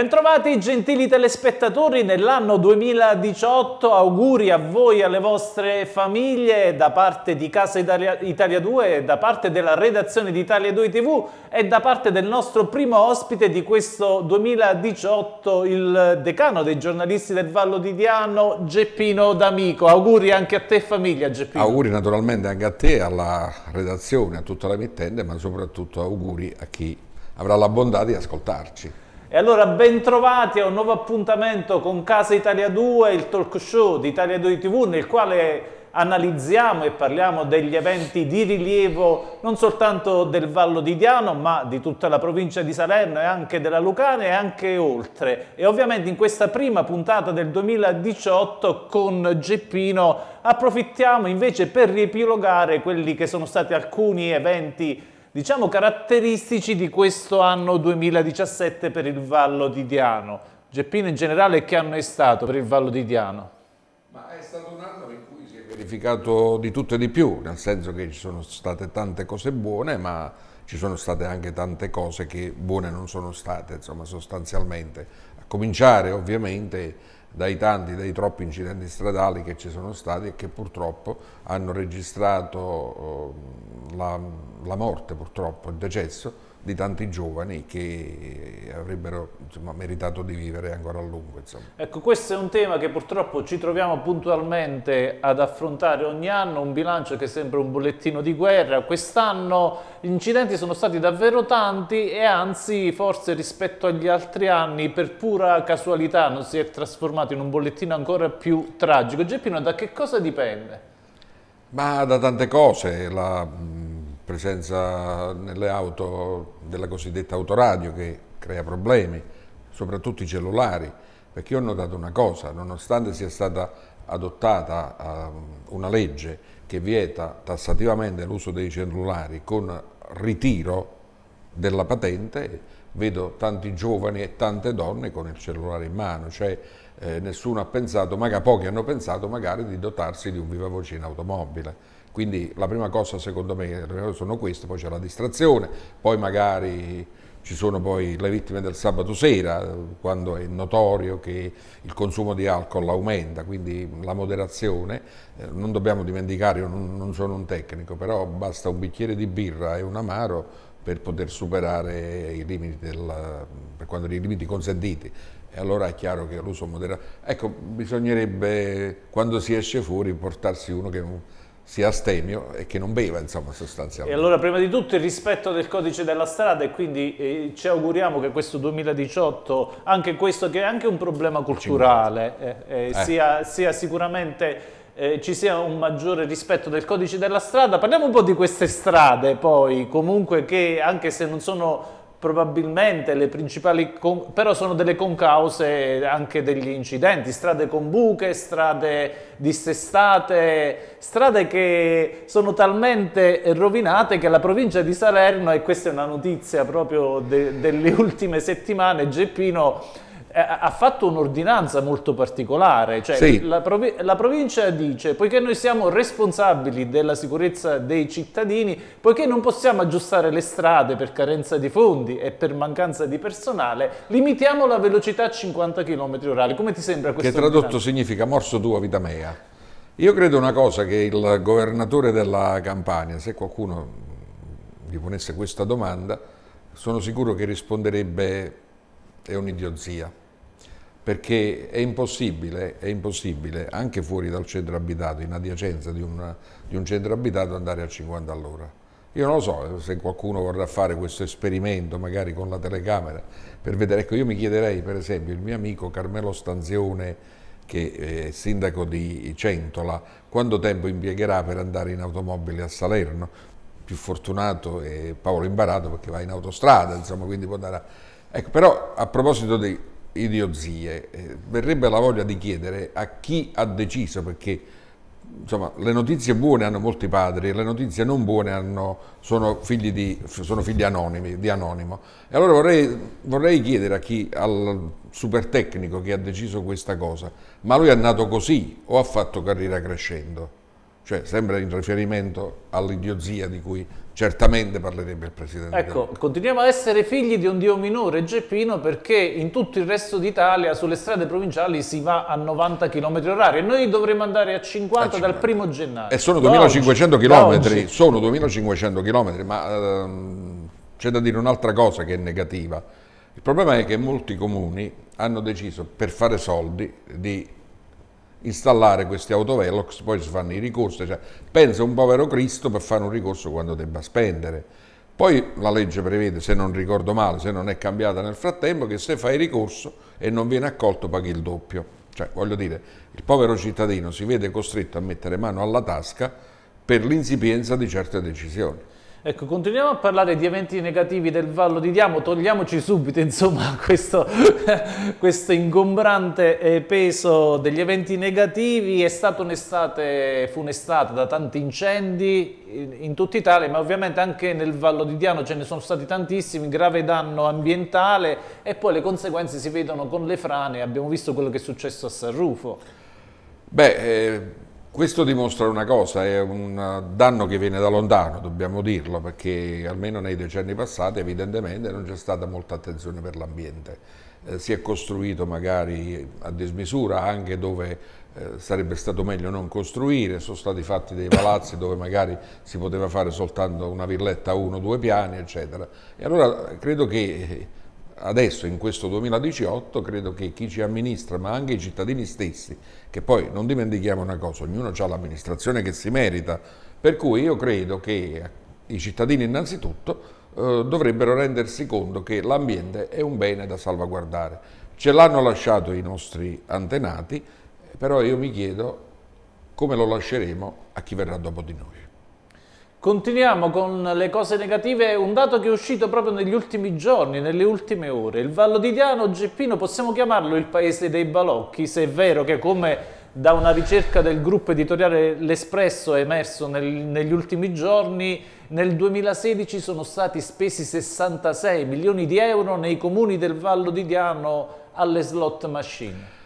Bentrovati gentili telespettatori nell'anno 2018, auguri a voi e alle vostre famiglie da parte di Casa Italia, Italia 2, da parte della redazione di Italia 2 TV e da parte del nostro primo ospite di questo 2018, il decano dei giornalisti del Vallo di Diano, Geppino D'Amico. Auguri anche a te famiglia Geppino. Auguri naturalmente anche a te, alla redazione, a tutta la mittente, ma soprattutto auguri a chi avrà la bontà di ascoltarci. E allora bentrovati a un nuovo appuntamento con Casa Italia 2, il talk show di Italia 2 TV nel quale analizziamo e parliamo degli eventi di rilievo non soltanto del Vallo di Diano ma di tutta la provincia di Salerno e anche della Lucana e anche oltre e ovviamente in questa prima puntata del 2018 con Geppino approfittiamo invece per riepilogare quelli che sono stati alcuni eventi diciamo caratteristici di questo anno 2017 per il Vallo di Diano. Geppino in generale che anno è stato per il Vallo di Diano? Ma è stato un anno in cui si è verificato di tutto e di più, nel senso che ci sono state tante cose buone, ma ci sono state anche tante cose che buone non sono state, insomma sostanzialmente. A cominciare ovviamente dai tanti, dai troppi incidenti stradali che ci sono stati e che purtroppo hanno registrato ehm, la, la morte, purtroppo, il decesso di tanti giovani che avrebbero insomma, meritato di vivere ancora a lungo. Insomma. Ecco, questo è un tema che purtroppo ci troviamo puntualmente ad affrontare ogni anno, un bilancio che sembra un bollettino di guerra. Quest'anno gli incidenti sono stati davvero tanti e anzi forse rispetto agli altri anni per pura casualità non si è trasformato in un bollettino ancora più tragico. Geppino, da che cosa dipende? Ma da tante cose, la presenza nelle auto della cosiddetta autoradio che crea problemi, soprattutto i cellulari, perché io ho notato una cosa, nonostante sia stata adottata ehm, una legge che vieta tassativamente l'uso dei cellulari con ritiro della patente, vedo tanti giovani e tante donne con il cellulare in mano, cioè eh, nessuno ha pensato, magari pochi hanno pensato magari di dotarsi di un viva voce in automobile quindi la prima cosa secondo me sono queste, poi c'è la distrazione, poi magari ci sono poi le vittime del sabato sera, quando è notorio che il consumo di alcol aumenta, quindi la moderazione. Eh, non dobbiamo dimenticare, io non sono un tecnico, però basta un bicchiere di birra e un amaro per poter superare i limiti, del, per quanto i limiti consentiti. E allora è chiaro che l'uso moderato... Ecco, bisognerebbe, quando si esce fuori, portarsi uno che sia astemio e che non beva, insomma, sostanzialmente. E allora, prima di tutto, il rispetto del codice della strada e quindi eh, ci auguriamo che questo 2018, anche questo che è anche un problema culturale, eh, eh, eh, sia, sia sicuramente... Eh, ci sia un maggiore rispetto del codice della strada. Parliamo un po' di queste strade poi, comunque che anche se non sono probabilmente le principali, però sono delle concause anche degli incidenti, strade con buche, strade dissestate, strade che sono talmente rovinate che la provincia di Salerno, e questa è una notizia proprio de delle ultime settimane, Geppino eh, ha fatto un'ordinanza molto particolare, cioè sì. la, provi la, provincia dice poiché noi siamo responsabili della sicurezza dei cittadini, poiché non possiamo aggiustare le strade per carenza di fondi e per mancanza di personale, limitiamo la velocità a 50 km h Come ti sembra questo? Che tradotto ordinanza? significa morso tua vita mea. Io credo una cosa che il governatore della Campania, se qualcuno gli ponesse questa domanda, sono sicuro che risponderebbe è un'idiozia perché è impossibile, è impossibile, anche fuori dal centro abitato, in adiacenza di un, di un centro abitato, andare a 50 all'ora. Io non lo so eh, se qualcuno vorrà fare questo esperimento, magari con la telecamera, per vedere. Ecco, io mi chiederei, per esempio, il mio amico Carmelo Stanzione, che è sindaco di Centola, quanto tempo impiegherà per andare in automobile a Salerno? Più fortunato è Paolo Imbarato perché va in autostrada, insomma, quindi può andare a... Ecco, però a proposito di idiozie. Eh, verrebbe la voglia di chiedere a chi ha deciso, perché insomma, le notizie buone hanno molti padri, le notizie non buone hanno, sono figli, di, sono figli anonimi, di anonimo. E allora vorrei, vorrei chiedere a chi, al super tecnico che ha deciso questa cosa, ma lui è nato così o ha fatto carriera crescendo? Cioè, sembra in riferimento all'idiozia di cui certamente parlerebbe il Presidente. Ecco, continuiamo a essere figli di un Dio minore, Geppino, perché in tutto il resto d'Italia sulle strade provinciali si va a 90 km orari e noi dovremmo andare a 50, a 50. dal primo gennaio. E sono 2500 km, sono 2500 km, ma ehm, c'è da dire un'altra cosa che è negativa. Il problema è che molti comuni hanno deciso per fare soldi di installare questi autovelox, poi si fanno i ricorsi, cioè, pensa un povero Cristo per fare un ricorso quando debba spendere. Poi la legge prevede, se non ricordo male, se non è cambiata nel frattempo, che se fai ricorso e non viene accolto paghi il doppio. Cioè, voglio dire, il povero cittadino si vede costretto a mettere mano alla tasca per l'insipienza di certe decisioni. Ecco, continuiamo a parlare di eventi negativi del Vallo di Diamo, togliamoci subito insomma questo, questo ingombrante eh, peso degli eventi negativi, è stata un'estate, fu un'estate da tanti incendi in tutta Italia, ma ovviamente anche nel Vallo di Diano ce ne sono stati tantissimi, grave danno ambientale e poi le conseguenze si vedono con le frane, abbiamo visto quello che è successo a San Rufo. Beh, eh questo dimostra una cosa, è un danno che viene da lontano, dobbiamo dirlo, perché almeno nei decenni passati evidentemente non c'è stata molta attenzione per l'ambiente. Eh, si è costruito magari a dismisura anche dove eh, sarebbe stato meglio non costruire, sono stati fatti dei palazzi dove magari si poteva fare soltanto una villetta a uno o due piani, eccetera. E allora credo che adesso in questo 2018 credo che chi ci amministra ma anche i cittadini stessi che poi non dimentichiamo una cosa ognuno ha l'amministrazione che si merita per cui io credo che i cittadini innanzitutto eh, dovrebbero rendersi conto che l'ambiente è un bene da salvaguardare ce l'hanno lasciato i nostri antenati però io mi chiedo come lo lasceremo a chi verrà dopo di noi Continuiamo con le cose negative, un dato che è uscito proprio negli ultimi giorni, nelle ultime ore. Il Vallo di Diano, Geppino, possiamo chiamarlo il paese dei balocchi, se è vero che come da una ricerca del gruppo editoriale L'Espresso è emerso nel, negli ultimi giorni, nel 2016 sono stati spesi 66 milioni di euro nei comuni del Vallo di Diano alle slot machine.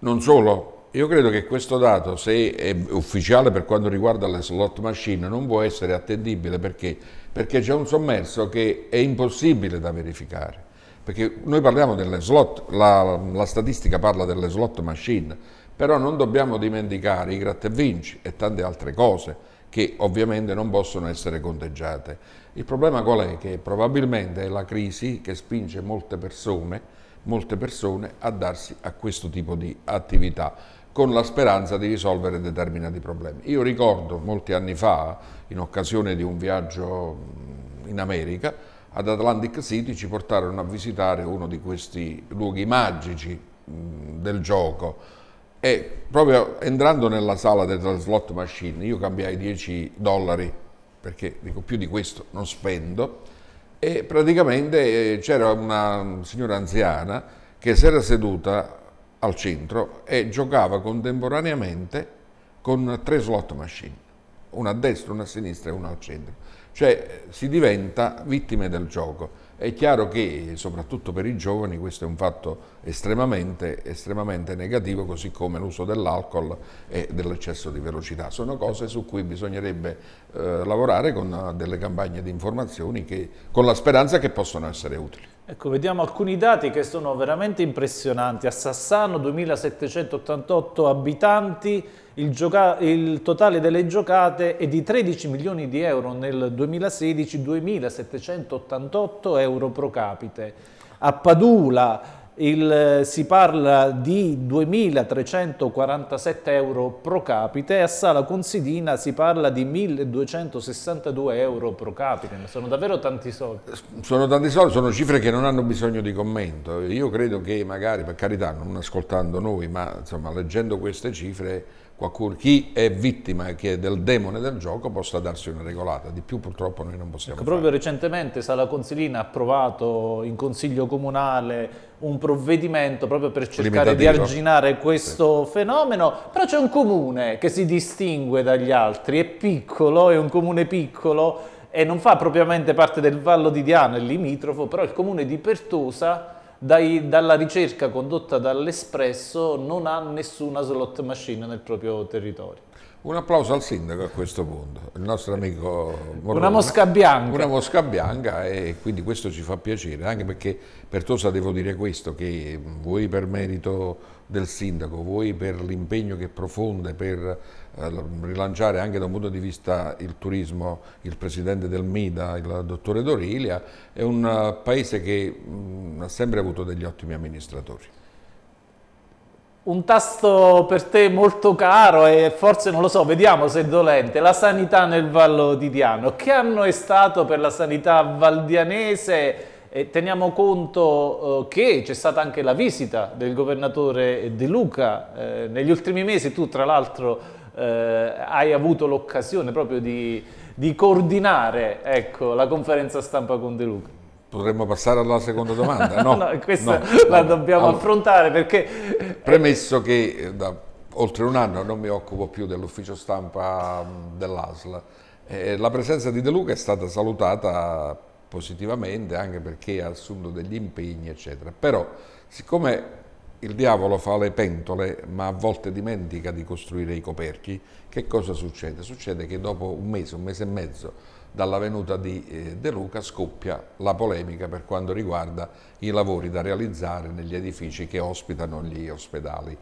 Non solo, io credo che questo dato, se è ufficiale per quanto riguarda le slot machine, non può essere attendibile perché? Perché c'è un sommerso che è impossibile da verificare. Perché noi parliamo delle slot, la, la statistica parla delle slot machine, però non dobbiamo dimenticare i gratta e vinci e tante altre cose che ovviamente non possono essere conteggiate. Il problema qual è? Che probabilmente è la crisi che spinge molte persone, molte persone a darsi a questo tipo di attività con la speranza di risolvere determinati problemi. Io ricordo molti anni fa, in occasione di un viaggio in America, ad Atlantic City ci portarono a visitare uno di questi luoghi magici del gioco e proprio entrando nella sala della slot machine io cambiai 10 dollari perché dico più di questo non spendo e praticamente eh, c'era una signora anziana che si era seduta al centro e giocava contemporaneamente con tre slot machine, una a destra, una a sinistra e una al centro. Cioè si diventa vittime del gioco. È chiaro che soprattutto per i giovani questo è un fatto estremamente, estremamente negativo, così come l'uso dell'alcol e dell'eccesso di velocità. Sono cose su cui bisognerebbe eh, lavorare con delle campagne di informazioni che, con la speranza che possano essere utili. Ecco, vediamo alcuni dati che sono veramente impressionanti. A Sassano 2788 abitanti, il, il, totale delle giocate è di 13 milioni di euro nel 2016, 2788 euro pro capite. A Padula il, eh, si parla di 2.347 euro pro capite e a Sala Considina si parla di 1.262 euro pro capite, sono davvero tanti soldi. Sono tanti soldi, sono cifre che non hanno bisogno di commento. Io credo che magari, per carità, non ascoltando noi, ma insomma, leggendo queste cifre qualcuno, chi è vittima che è del demone del gioco possa darsi una regolata, di più purtroppo noi non possiamo ecco, Proprio recentemente Sala Consilina ha approvato in Consiglio Comunale un provvedimento proprio per cercare di arginare questo sì. fenomeno, però c'è un comune che si distingue dagli altri, è piccolo, è un comune piccolo e non fa propriamente parte del Vallo di Diano, è limitrofo, però il comune di Pertosa dai, dalla ricerca condotta dall'Espresso non ha nessuna slot machine nel proprio territorio. Un applauso al sindaco a questo punto, il nostro amico Morrone. Una mosca bianca. Una mosca bianca e quindi questo ci fa piacere, anche perché per Tosa devo dire questo, che voi per merito del sindaco, voi per l'impegno che profonde per eh, rilanciare anche da un punto di vista il turismo, il presidente del MIDA, il dottore Dorilia, è un uh, paese che mh, mm, ha sempre avuto degli ottimi amministratori. Un tasto per te molto caro e forse, non lo so, vediamo se è dolente, la sanità nel Vallo di Diano. Che anno è stato per la sanità valdianese? E teniamo conto eh, che c'è stata anche la visita del governatore De Luca eh, negli ultimi mesi, tu tra l'altro eh, hai avuto l'occasione proprio di, di coordinare ecco, la conferenza stampa con De Luca. Potremmo passare alla seconda domanda? No, no questa no, la no. dobbiamo allora, affrontare perché... Premesso che eh, da oltre un anno non mi occupo più dell'ufficio stampa mm, dell'ASL, eh, la presenza di De Luca è stata salutata positivamente anche perché ha assunto degli impegni, eccetera. Però, siccome il diavolo fa le pentole, ma a volte dimentica di costruire i coperchi, che cosa succede? Succede che dopo un mese, un mese e mezzo dalla venuta di eh, De Luca scoppia la polemica per quanto riguarda i lavori da realizzare negli edifici che ospitano gli ospedali.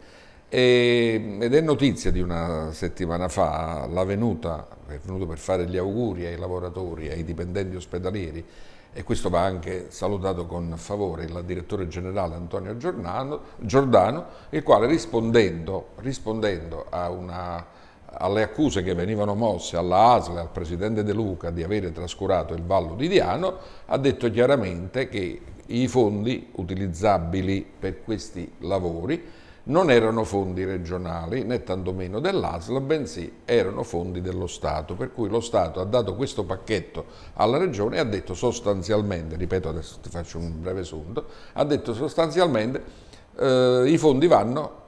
E, ehm, ed è notizia di una settimana fa la venuta, è venuto per fare gli auguri ai lavoratori, ai dipendenti ospedalieri e questo va anche salutato con favore il direttore generale Antonio Giordano, Giordano il quale rispondendo, rispondendo una, alle accuse che venivano mosse alla ASLE, e al presidente De Luca di avere trascurato il Vallo di Diano, ha detto chiaramente che i fondi utilizzabili per questi lavori non erano fondi regionali né tantomeno dell'ASL, bensì erano fondi dello Stato, per cui lo Stato ha dato questo pacchetto alla Regione e ha detto sostanzialmente, ripeto adesso ti faccio un breve sunto, ha detto sostanzialmente eh, i fondi vanno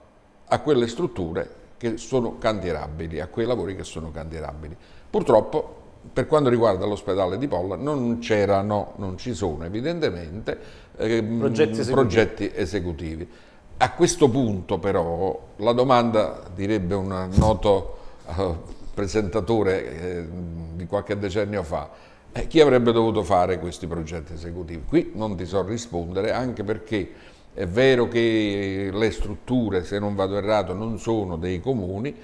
a quelle strutture che sono cantierabili, a quei lavori che sono cantierabili. Purtroppo per quanto riguarda l'ospedale di Polla non c'erano, non ci sono evidentemente eh, progetti esecutivi. Progetti esecutivi. A questo punto però la domanda, direbbe un noto eh, presentatore eh, di qualche decennio fa, eh, chi avrebbe dovuto fare questi progetti esecutivi? Qui non ti so rispondere anche perché è vero che le strutture, se non vado errato, non sono dei comuni,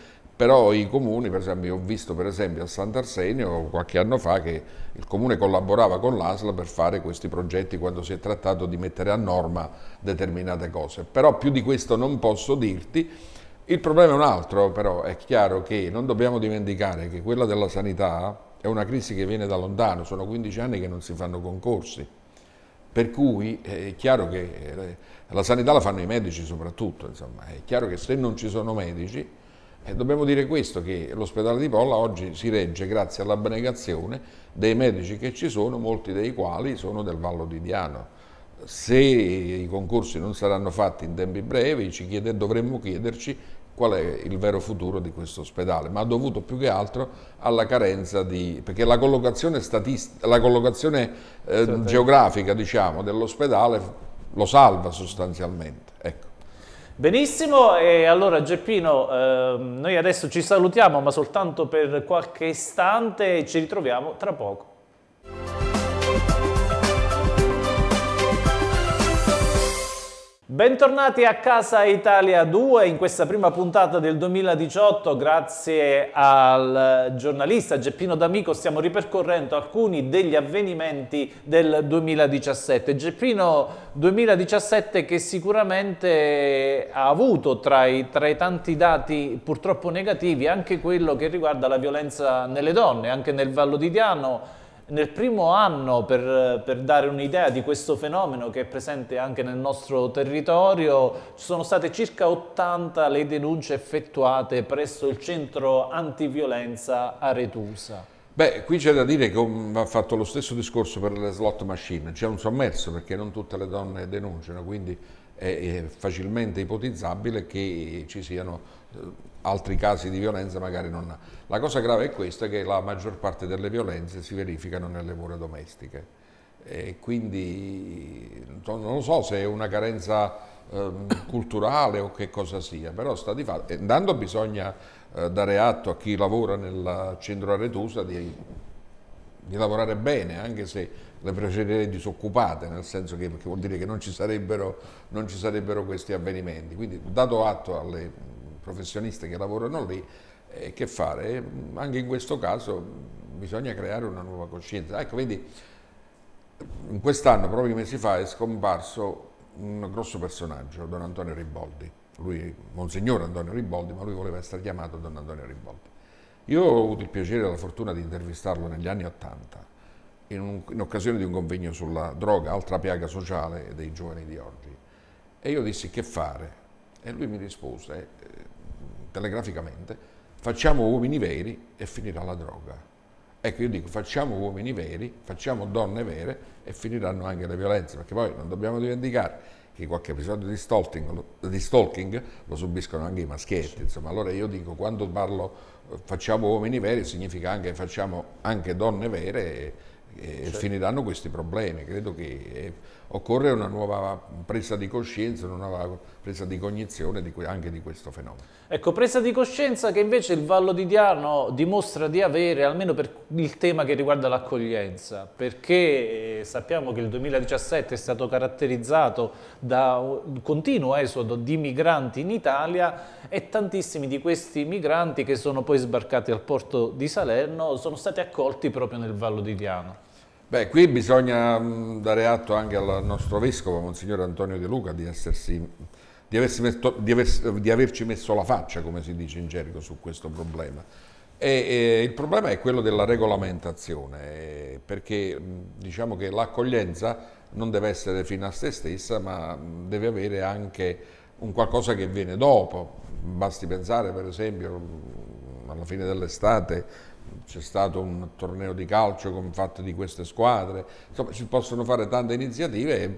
però i comuni, per esempio, ho visto per esempio a Sant'Arsenio qualche anno fa che il comune collaborava con l'ASL per fare questi progetti quando si è trattato di mettere a norma determinate cose, però più di questo non posso dirti. Il problema è un altro, però è chiaro che non dobbiamo dimenticare che quella della sanità è una crisi che viene da lontano, sono 15 anni che non si fanno concorsi. Per cui è chiaro che eh, la sanità la fanno i medici soprattutto, insomma, è chiaro che se non ci sono medici e dobbiamo dire questo, che l'ospedale di Polla oggi si regge grazie all'abnegazione dei medici che ci sono, molti dei quali sono del Vallo di Diano. Se i concorsi non saranno fatti in tempi brevi chiede, dovremmo chiederci qual è il vero futuro di questo ospedale, ma dovuto più che altro alla carenza di... perché la collocazione, la collocazione eh, geografica diciamo, dell'ospedale lo salva sostanzialmente. Ecco. Benissimo, e allora Geppino, ehm, noi adesso ci salutiamo ma soltanto per qualche istante e ci ritroviamo tra poco. Bentornati a Casa Italia 2 in questa prima puntata del 2018 grazie al giornalista Geppino D'Amico stiamo ripercorrendo alcuni degli avvenimenti del 2017. Geppino 2017 che sicuramente ha avuto tra i, tra i tanti dati purtroppo negativi anche quello che riguarda la violenza nelle donne, anche nel Vallo di Diano nel primo anno, per, per dare un'idea di questo fenomeno che è presente anche nel nostro territorio, ci sono state circa 80 le denunce effettuate presso il centro antiviolenza Aretusa. Beh, qui c'è da dire che va fatto lo stesso discorso per le slot machine, c'è un sommerso perché non tutte le donne denunciano, quindi è facilmente ipotizzabile che ci siano eh, altri casi di violenza magari non ha. La cosa grave è questa, che la maggior parte delle violenze si verificano nelle mura domestiche. E quindi non so se è una carenza eh, culturale o che cosa sia, però sta di fatto. Intanto bisogna eh, dare atto a chi lavora nel centro Aretusa di, di lavorare bene, anche se le precederei disoccupate, nel senso che, che vuol dire che non ci, non ci sarebbero questi avvenimenti. Quindi dato atto alle professionisti che lavorano lì, eh, che fare? Anche in questo caso bisogna creare una nuova coscienza. Ecco, vedi, in quest'anno, proprio mesi fa, è scomparso un grosso personaggio, Don Antonio Riboldi. Lui, Monsignor Antonio Riboldi, ma lui voleva essere chiamato Don Antonio Riboldi. Io ho avuto il piacere e la fortuna di intervistarlo negli anni Ottanta, in, in, occasione di un convegno sulla droga, altra piaga sociale dei giovani di oggi. E io dissi che fare? E lui mi rispose eh, telegraficamente, facciamo uomini veri e finirà la droga. Ecco, io dico facciamo uomini veri, facciamo donne vere e finiranno anche le violenze, perché poi non dobbiamo dimenticare che qualche episodio di stalking, di stalking lo subiscono anche i maschietti. Insomma, allora io dico quando parlo eh, facciamo uomini veri significa anche facciamo anche donne vere. E, e eh, certo. finiranno questi problemi. Credo che eh, occorre una nuova presa di coscienza, una nuova presa di cognizione di anche di questo fenomeno. Ecco, presa di coscienza che invece il Vallo di Diano dimostra di avere, almeno per il tema che riguarda l'accoglienza, perché eh, sappiamo che il 2017 è stato caratterizzato da un continuo esodo di migranti in Italia e tantissimi di questi migranti che sono poi sbarcati al porto di Salerno sono stati accolti proprio nel Vallo di Diano. Beh, qui bisogna mm, dare atto anche al nostro vescovo, Monsignor Antonio De Luca, di, essersi, di, metto, di, aver, di averci messo la faccia, come si dice in gergo, su questo problema. E, e, il problema è quello della regolamentazione, perché mm, diciamo che l'accoglienza non deve essere fino a se stessa, ma mm, deve avere anche un qualcosa che viene dopo. Basti pensare, per esempio, alla fine dell'estate c'è stato un torneo di calcio con, fatto di queste squadre, insomma si possono fare tante iniziative e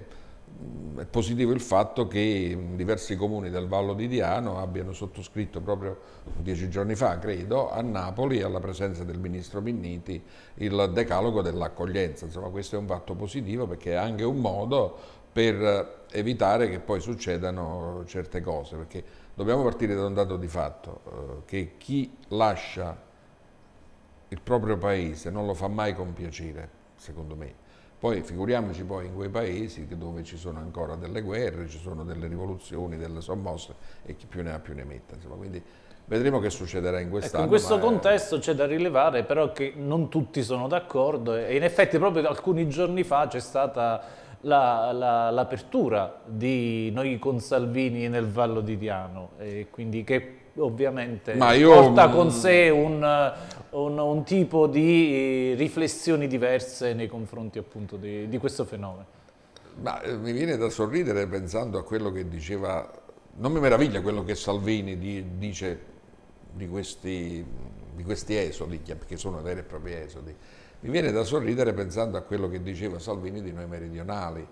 mm, è positivo il fatto che mm, diversi comuni del Vallo di Diano abbiano sottoscritto proprio dieci giorni fa, credo, a Napoli, alla presenza del ministro Minniti, il decalogo dell'accoglienza. Insomma, questo è un fatto positivo perché è anche un modo per evitare che poi succedano certe cose, perché dobbiamo partire da un dato di fatto, eh, che chi lascia il proprio paese non lo fa mai con piacere, secondo me. Poi figuriamoci poi in quei paesi dove ci sono ancora delle guerre, ci sono delle rivoluzioni, delle sommosse e chi più ne ha più ne metta. Insomma. Quindi vedremo che succederà in quest'anno. Ecco, in questo contesto è... c'è da rilevare però che non tutti sono d'accordo e in effetti proprio alcuni giorni fa c'è stata l'apertura la, la, di noi con Salvini nel Vallo di Diano e quindi che ovviamente io, porta con sé un, un, un tipo di eh, riflessioni diverse nei confronti appunto di, di questo fenomeno. Ma eh, mi viene da sorridere pensando a quello che diceva, non mi meraviglia quello che Salvini di, dice di questi, di questi, esodi, che sono veri e propri esodi, mi viene da sorridere pensando a quello che diceva Salvini di noi meridionali.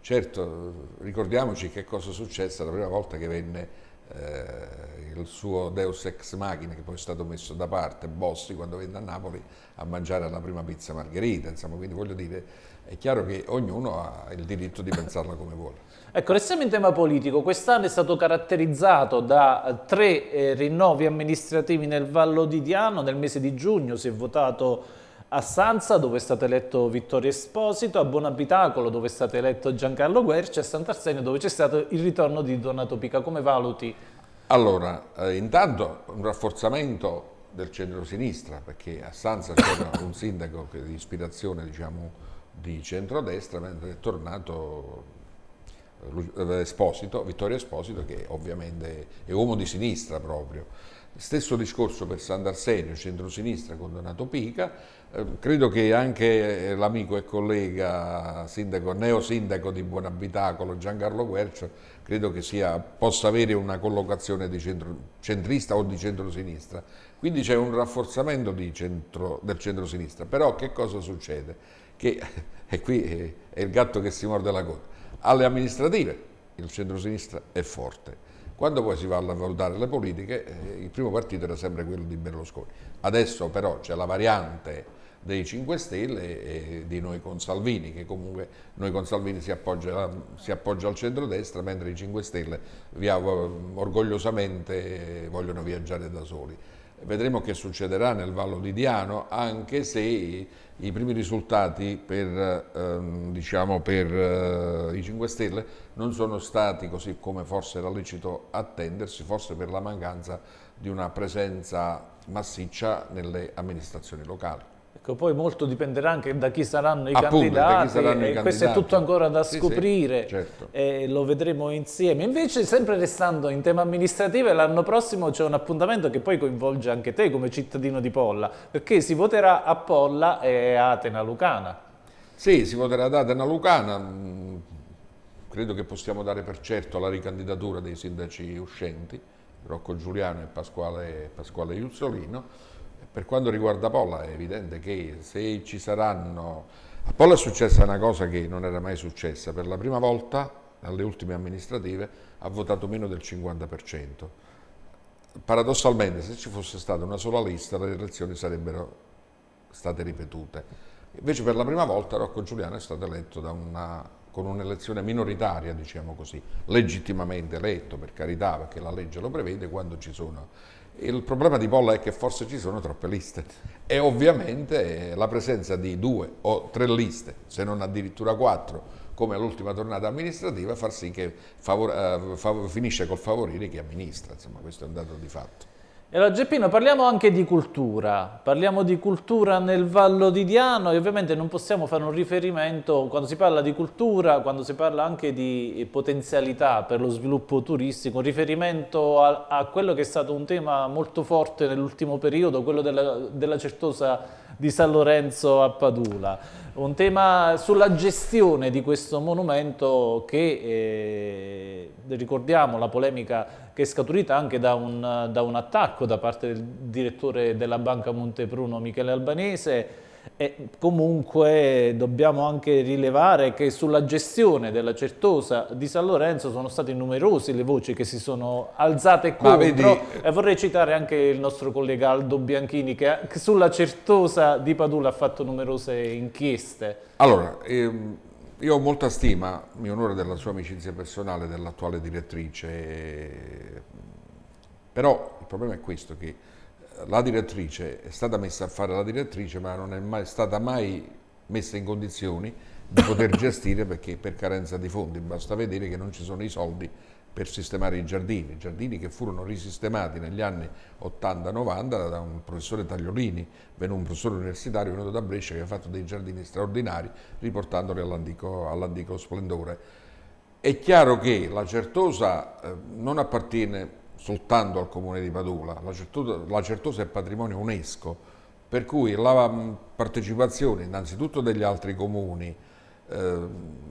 Certo, ricordiamoci che cosa successe la prima volta che venne eh, il suo Deus Ex Machina che poi è stato messo da parte, Bossi quando venne a Napoli a mangiare alla prima pizza margherita, insomma, quindi voglio dire, è chiaro che ognuno ha il diritto di pensarla come vuole. Ecco, restiamo in tema politico, quest'anno è stato caratterizzato da tre eh, rinnovi amministrativi nel Vallo di Diano, nel mese di giugno si è votato a Sanza dove è stato eletto Vittorio Esposito, a Buonabitacolo dove è stato eletto Giancarlo Guerci, a Sant'Arsenio dove c'è stato il ritorno di Donato Pica. Come valuti? Allora, eh, intanto un rafforzamento del centro-sinistra, perché a Sanza c'era un sindaco di ispirazione diciamo, di centrodestra, mentre è tornato eh, eh, Esposito, Vittorio Esposito, che ovviamente è uomo di sinistra proprio. Stesso discorso per Sandarsenio, centrosinistra con Donato Pica, eh, credo che anche eh, l'amico e collega sindaco, neo sindaco di Buonabitacolo Giancarlo Guercio, credo che sia, possa avere una collocazione di centro, centrista o di centrosinistra. Quindi c'è un rafforzamento centro, del centrosinistra, però che cosa succede? Che, e qui eh, è il gatto che si morde la coda, alle amministrative il centrosinistra è forte, quando poi si va a valutare le politiche, eh, il primo partito era sempre quello di Berlusconi. Adesso però c'è la variante dei 5 Stelle e di noi con Salvini, che comunque noi con Salvini si appoggia, si appoggia al centrodestra, mentre i 5 Stelle eh, orgogliosamente eh, vogliono viaggiare da soli vedremo che succederà nel Vallo Lidiano, anche se i primi risultati per, ehm, diciamo per eh, i 5 Stelle non sono stati così come forse era lecito attendersi, forse per la mancanza di una presenza massiccia nelle amministrazioni locali. Ecco, poi molto dipenderà anche da chi saranno i Appunto, candidati, chi saranno i questo candidati. è tutto ancora da scoprire, sì, sì, certo. eh, lo vedremo insieme. Invece, sempre restando in tema amministrativo, l'anno prossimo c'è un appuntamento che poi coinvolge anche te come cittadino di Polla, perché si voterà a Polla e a Atena Lucana. Sì, si voterà ad Atena Lucana, mm, credo che possiamo dare per certo la ricandidatura dei sindaci uscenti, Rocco Giuliano e Pasquale, Pasquale Iuzzolino, per quanto riguarda Polla è evidente che se ci saranno... A Polla è successa una cosa che non era mai successa, per la prima volta alle ultime amministrative ha votato meno del 50%. Paradossalmente se ci fosse stata una sola lista le elezioni sarebbero state ripetute. Invece per la prima volta Rocco Giuliano è stato eletto una, con un'elezione minoritaria, diciamo così, legittimamente eletto per carità perché la legge lo prevede quando ci sono il problema di Polla è che forse ci sono troppe liste e ovviamente la presenza di due o tre liste, se non addirittura quattro, come l'ultima tornata amministrativa, far sì che eh, finisce col favorire chi amministra, insomma questo è un dato di fatto. E allora Geppino parliamo anche di cultura, parliamo di cultura nel Vallo di Diano e ovviamente non possiamo fare un riferimento quando si parla di cultura, quando si parla anche di potenzialità per lo sviluppo turistico, un riferimento a, a quello che è stato un tema molto forte nell'ultimo periodo, quello della, della certosa di San Lorenzo a Padula. Un tema sulla gestione di questo monumento che, eh, ricordiamo la polemica che è scaturita anche da un, da un attacco da parte del direttore della Banca Montepruno Michele Albanese, e comunque dobbiamo anche rilevare che sulla gestione della Certosa di San Lorenzo sono state numerose le voci che si sono alzate contro vedi... e vorrei citare anche il nostro collega Aldo Bianchini che sulla Certosa di Padula ha fatto numerose inchieste. Allora, ehm, io ho molta stima, mi onore della sua amicizia personale dell'attuale direttrice, eh, però il problema è questo che la direttrice è stata messa a fare la direttrice ma non è mai stata mai messa in condizioni di poter gestire perché per carenza di fondi basta vedere che non ci sono i soldi per sistemare i giardini, giardini che furono risistemati negli anni 80-90 da un professore Tagliolini, un professore universitario venuto da Brescia che ha fatto dei giardini straordinari riportandoli all'antico, all splendore. È chiaro che la Certosa eh, non appartiene soltanto al comune di Padula, la Certosa, la Certosa è patrimonio UNESCO, per cui la mm, partecipazione innanzitutto degli altri comuni, eh,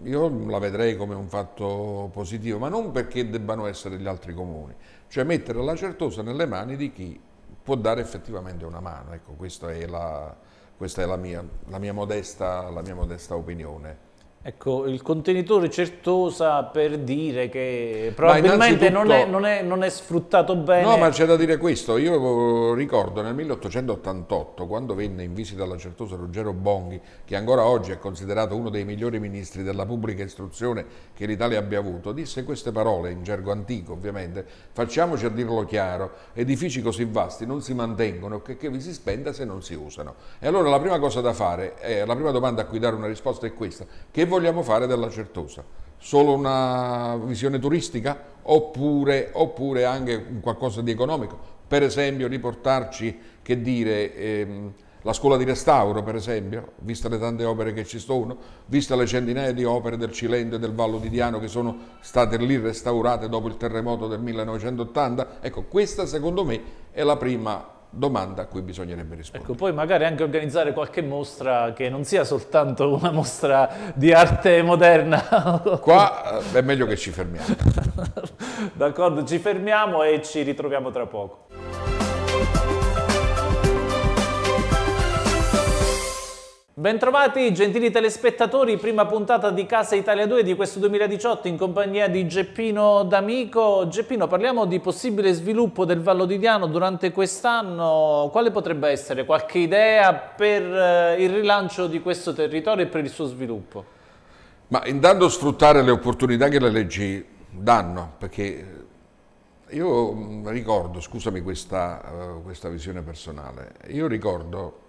io la vedrei come un fatto positivo, ma non perché debbano essere gli altri comuni, cioè mettere la certosa nelle mani di chi può dare effettivamente una mano, ecco, questa è la, questa è la, mia, la, mia, modesta, la mia modesta opinione. Ecco, il contenitore certosa per dire che probabilmente non è, non, è, non è, sfruttato bene. No, ma c'è da dire questo. Io ricordo nel 1888, quando venne in visita alla certosa Ruggero Bonghi, che ancora oggi è considerato uno dei migliori ministri della pubblica istruzione che l'Italia abbia avuto, disse queste parole, in gergo antico ovviamente, facciamoci a dirlo chiaro, edifici così vasti non si mantengono che, che vi si spenda se non si usano. E allora la prima cosa da fare, eh, la prima domanda a cui dare una risposta è questa. Che vogliamo fare della Certosa? Solo una visione turistica oppure, oppure anche qualcosa di economico? Per esempio riportarci, che dire, ehm, la scuola di restauro per esempio, vista le tante opere che ci sono, vista le centinaia di opere del Cilento e del Vallo di Diano che sono state lì restaurate dopo il terremoto del 1980, ecco questa secondo me è la prima domanda a cui bisognerebbe rispondere. Ecco, poi magari anche organizzare qualche mostra che non sia soltanto una mostra di arte moderna. Qua eh, è meglio che ci fermiamo. D'accordo, ci fermiamo e ci ritroviamo tra poco. Bentrovati gentili telespettatori, prima puntata di Casa Italia 2 di questo 2018 in compagnia di Geppino D'Amico. Geppino, parliamo di possibile sviluppo del Vallo di Diano durante quest'anno. Quale potrebbe essere qualche idea per eh, il rilancio di questo territorio e per il suo sviluppo? Ma intanto sfruttare le opportunità che le leggi danno, perché eh, io mm, ricordo, scusami questa, eh, questa visione personale, io ricordo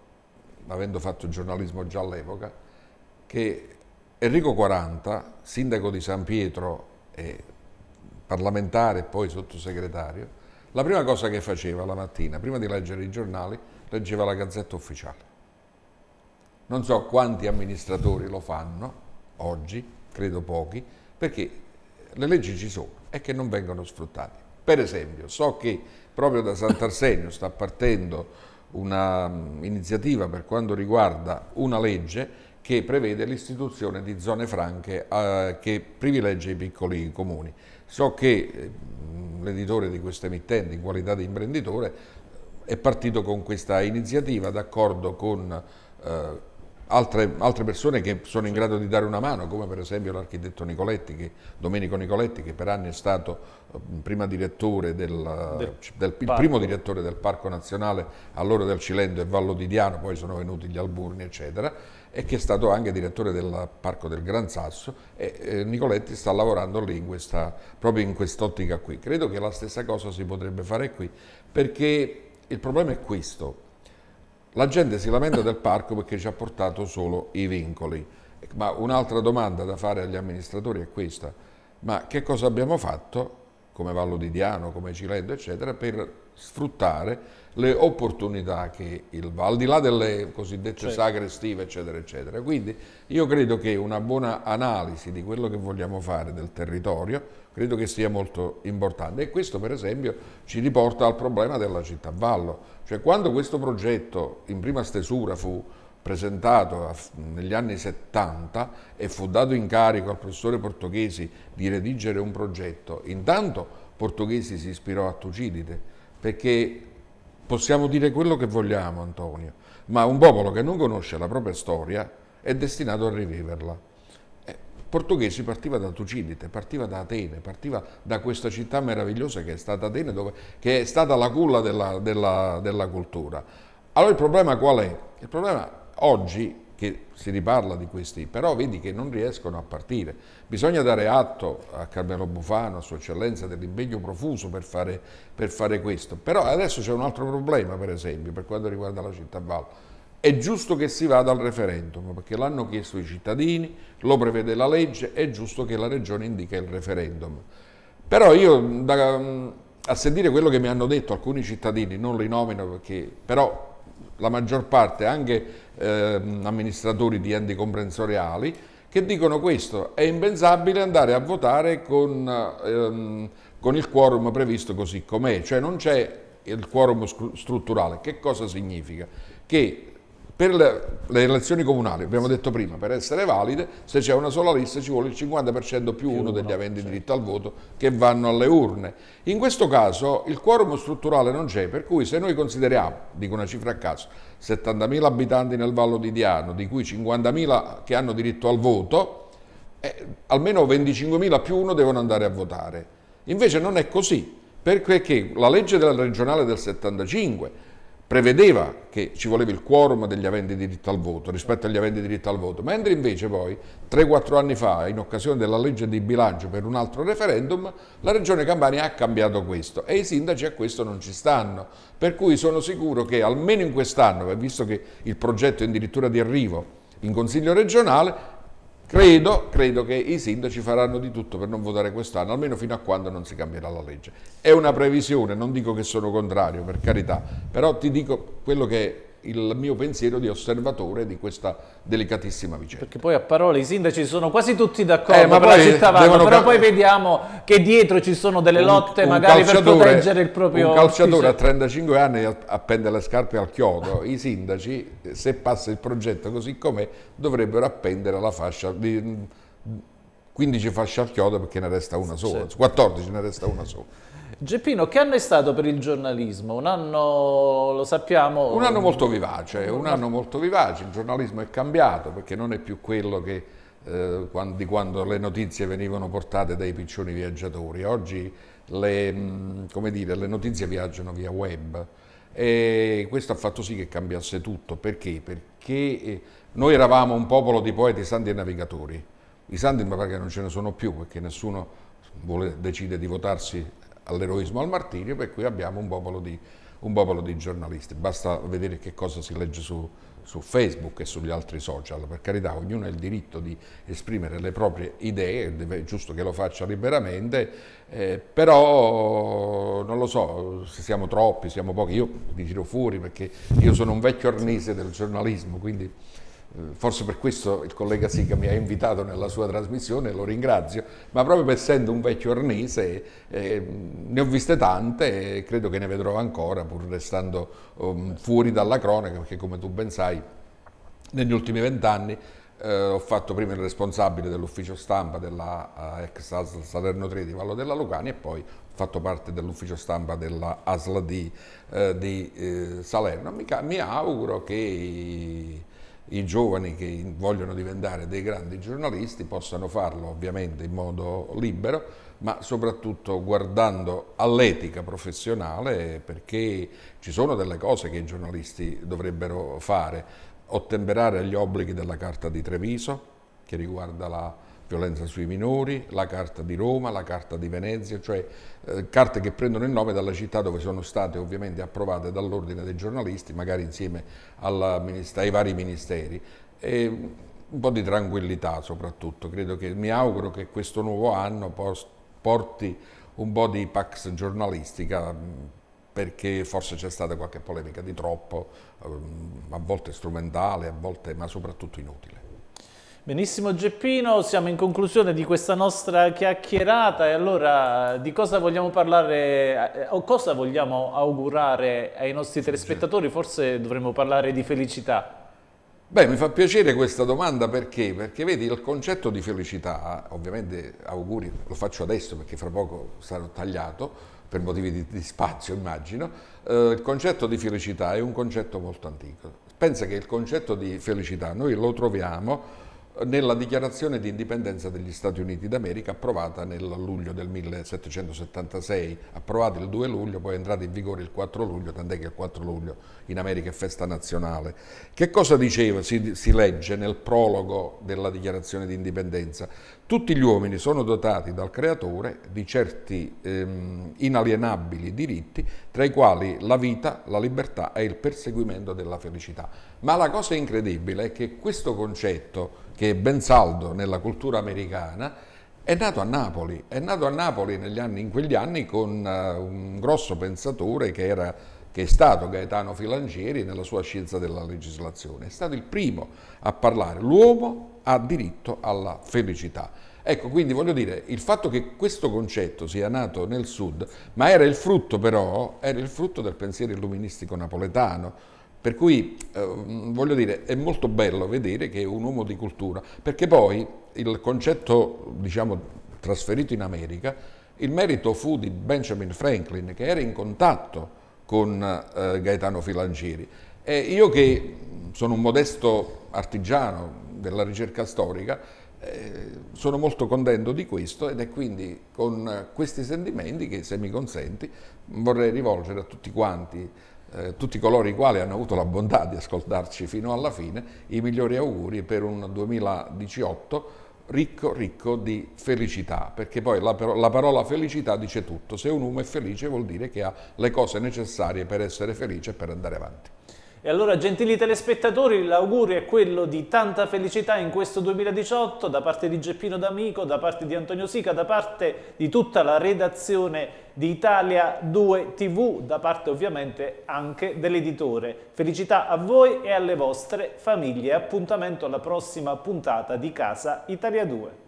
avendo fatto giornalismo già all'epoca, che Enrico 40, sindaco di San Pietro e parlamentare e poi sottosegretario, la prima cosa che faceva la mattina, prima di leggere i giornali, leggeva la Gazzetta Ufficiale. Non so quanti amministratori lo fanno oggi, credo pochi, perché le leggi ci sono e che non vengono sfruttate. Per esempio, so che proprio da Sant'Arsenio sta partendo un'iniziativa mm, per quanto riguarda una legge che prevede l'istituzione di zone franche eh, che privilegia i piccoli comuni. So che mm, l'editore di questa emittente, in qualità di imprenditore, è partito con questa iniziativa d'accordo con eh, altre, altre, persone che sono in grado di dare una mano, come per esempio l'architetto Nicoletti, che, Domenico Nicoletti, che per anni è stato eh, prima direttore del, del, eh, del primo direttore del Parco Nazionale, allora del Cilento e Vallo di Diano, poi sono venuti gli Alburni, eccetera, e che è stato anche direttore del Parco del Gran Sasso e eh, Nicoletti sta lavorando lì in questa, proprio in quest'ottica qui. Credo che la stessa cosa si potrebbe fare qui, perché il problema è questo, la gente si lamenta del parco perché ci ha portato solo i vincoli. Ma un'altra domanda da fare agli amministratori è questa. Ma che cosa abbiamo fatto, come Vallo di Diano, come Cilento, eccetera, per sfruttare le opportunità che il al di là delle cosiddette certo. sagre estive, eccetera, eccetera. Quindi io credo che una buona analisi di quello che vogliamo fare del territorio credo che sia molto importante e questo per esempio ci riporta al problema della città vallo, cioè quando questo progetto in prima stesura fu presentato negli anni 70 e fu dato incarico al professore Portoghesi di redigere un progetto, intanto Portoghesi si ispirò a Tucidide perché possiamo dire quello che vogliamo Antonio, ma un popolo che non conosce la propria storia è destinato a riviverla portoghesi partiva da Tucidite, partiva da Atene, partiva da questa città meravigliosa che è stata Atene, dove, che è stata la culla della, della, della cultura. Allora il problema qual è? Il problema oggi che si riparla di questi, però vedi che non riescono a partire. Bisogna dare atto a Carmelo Bufano, a Sua Eccellenza, dell'impegno profuso per fare, per fare questo. Però adesso c'è un altro problema, per esempio, per quanto riguarda la città Valle è giusto che si vada al referendum, perché l'hanno chiesto i cittadini, lo prevede la legge, è giusto che la regione indica il referendum. Però io, da, a sentire quello che mi hanno detto alcuni cittadini, non li nomino perché, però la maggior parte, anche eh, amministratori di enti comprensoriali, che dicono questo, è impensabile andare a votare con, ehm, con il quorum previsto così com'è, cioè non c'è il quorum strutturale. Che cosa significa? Che per le elezioni comunali, abbiamo detto prima, per essere valide, se c'è una sola lista ci vuole il 50% più, uno degli aventi diritto al voto che vanno alle urne. In questo caso il quorum strutturale non c'è, per cui se noi consideriamo, dico una cifra a caso, 70.000 abitanti nel Vallo di Diano, di cui 50.000 che hanno diritto al voto, eh, almeno 25.000 più uno devono andare a votare. Invece non è così, perché la legge della regionale del 75 prevedeva che ci voleva il quorum degli aventi diritto al voto rispetto agli aventi diritto al voto, mentre invece poi 3-4 anni fa, in occasione della legge di bilancio per un altro referendum, la Regione Campania ha cambiato questo e i sindaci a questo non ci stanno, per cui sono sicuro che almeno in quest'anno, visto che il progetto è addirittura di arrivo in Consiglio regionale, Credo, credo, che i sindaci faranno di tutto per non votare quest'anno, almeno fino a quando non si cambierà la legge. È una previsione, non dico che sono contrario, per carità, però ti dico quello che il mio pensiero di osservatore di questa delicatissima vicenda. Perché poi a parole i sindaci sono quasi tutti d'accordo, eh, ma poi città vanno, però poi vediamo che dietro ci sono delle lotte un, un magari per proteggere il proprio... Un calciatore a 35 anni appende le scarpe al chiodo, i sindaci eh, se passa il progetto così com'è dovrebbero appendere la fascia... Di, 15 mm, fasce al chiodo perché ne resta una sola, sì. 14 ne resta una sola. Geppino, che anno è stato per il giornalismo? Un anno, lo sappiamo... Un anno molto vivace, un anno molto vivace, il giornalismo è cambiato perché non è più quello che, eh, quando, di quando le notizie venivano portate dai piccioni viaggiatori. Oggi le, dire, le notizie viaggiano via web, e questo ha fatto sì che cambiasse tutto, perché? Perché eh, noi eravamo un popolo di poeti santi e navigatori, i santi ma perché non ce ne sono più, perché nessuno vuole, decide di votarsi all'eroismo, al martirio, per cui abbiamo un popolo di, un popolo di giornalisti. Basta vedere che cosa si legge su, su Facebook e sugli altri social, per carità, ognuno ha il diritto di esprimere le proprie idee, è giusto che lo faccia liberamente, eh, però non lo so, se siamo troppi, siamo pochi, io li tiro fuori perché io sono un vecchio arnese del giornalismo, quindi eh, forse per questo il collega Sica mi ha invitato nella sua trasmissione, lo ringrazio, ma proprio essendo un vecchio arnese eh, ne ho viste tante e credo che ne vedrò ancora pur restando um, fuori dalla cronaca perché come tu ben sai negli ultimi vent'anni eh, ho fatto prima il responsabile dell'ufficio stampa della uh, eh, ex ASL Salerno 3 di Vallo della Lucania e poi ho fatto parte dell'ufficio stampa della ASL eh, di, eh, di Salerno. Mi, mi auguro che i giovani che vogliono diventare dei grandi giornalisti possano farlo ovviamente in modo libero, ma soprattutto guardando all'etica professionale perché ci sono delle cose che i giornalisti dovrebbero fare, ottemperare agli obblighi della Carta di Treviso che riguarda la violenza sui minori, la Carta di Roma, la Carta di Venezia, cioè eh, carte che prendono il nome dalla città dove sono state ovviamente approvate dall'ordine dei giornalisti, magari insieme alla, ai vari ministeri. E un po' di tranquillità soprattutto, credo che mi auguro che questo nuovo anno porti un po' di pax giornalistica mm, perché forse c'è stata qualche polemica di troppo, ehm, a volte strumentale, a volte ma soprattutto inutile. Benissimo Geppino, siamo in conclusione di questa nostra chiacchierata e allora di cosa vogliamo parlare eh, o cosa vogliamo augurare ai nostri telespettatori? Forse dovremmo parlare di felicità. Beh, mi fa piacere questa domanda perché? Perché vedi il concetto di felicità, ovviamente auguri, lo faccio adesso perché fra poco sarò tagliato per motivi di, di spazio immagino, eh, il concetto di felicità è un concetto molto antico. Pensa che il concetto di felicità noi lo troviamo nella dichiarazione di indipendenza degli Stati Uniti d'America approvata nel luglio del 1776, approvata il 2 luglio, poi è entrata in vigore il 4 luglio, tant'è che il 4 luglio in America è festa nazionale. Che cosa diceva, si, si legge nel prologo della dichiarazione di indipendenza? Tutti gli uomini sono dotati dal creatore di certi ehm, inalienabili diritti, tra i quali la vita, la libertà e il perseguimento della felicità. Ma la cosa incredibile è che questo concetto che è ben saldo nella cultura americana, è nato a Napoli, è nato a Napoli anni, in quegli anni con eh, un grosso pensatore che, era, che, è stato Gaetano Filangieri nella sua scienza della legislazione, è stato il primo a parlare, l'uomo ha diritto alla felicità. Ecco, quindi voglio dire, il fatto che questo concetto sia nato nel sud, ma era il frutto però, era il frutto del pensiero illuministico napoletano, per cui eh, voglio dire, è molto bello vedere che un uomo di cultura, perché poi il concetto, diciamo, trasferito in America, il merito fu di Benjamin Franklin, che era in contatto con eh, Gaetano Filangieri. E io che sono un modesto artigiano della ricerca storica, eh, sono molto contento di questo ed è quindi con questi sentimenti che, se mi consenti, vorrei rivolgere a tutti quanti eh, tutti coloro i quali hanno avuto la bontà di ascoltarci fino alla fine, i migliori auguri per un 2018 ricco, ricco di felicità, perché poi la, la, parola felicità dice tutto, se un uomo è felice vuol dire che ha le cose necessarie per essere felice e per andare avanti. E allora, gentili telespettatori, l'augurio è quello di tanta felicità in questo 2018 da parte di Geppino D'Amico, da parte di Antonio Sica, da parte di tutta la redazione di Italia 2 TV, da parte ovviamente anche dell'editore. Felicità a voi e alle vostre famiglie. Appuntamento alla prossima puntata di Casa Italia 2.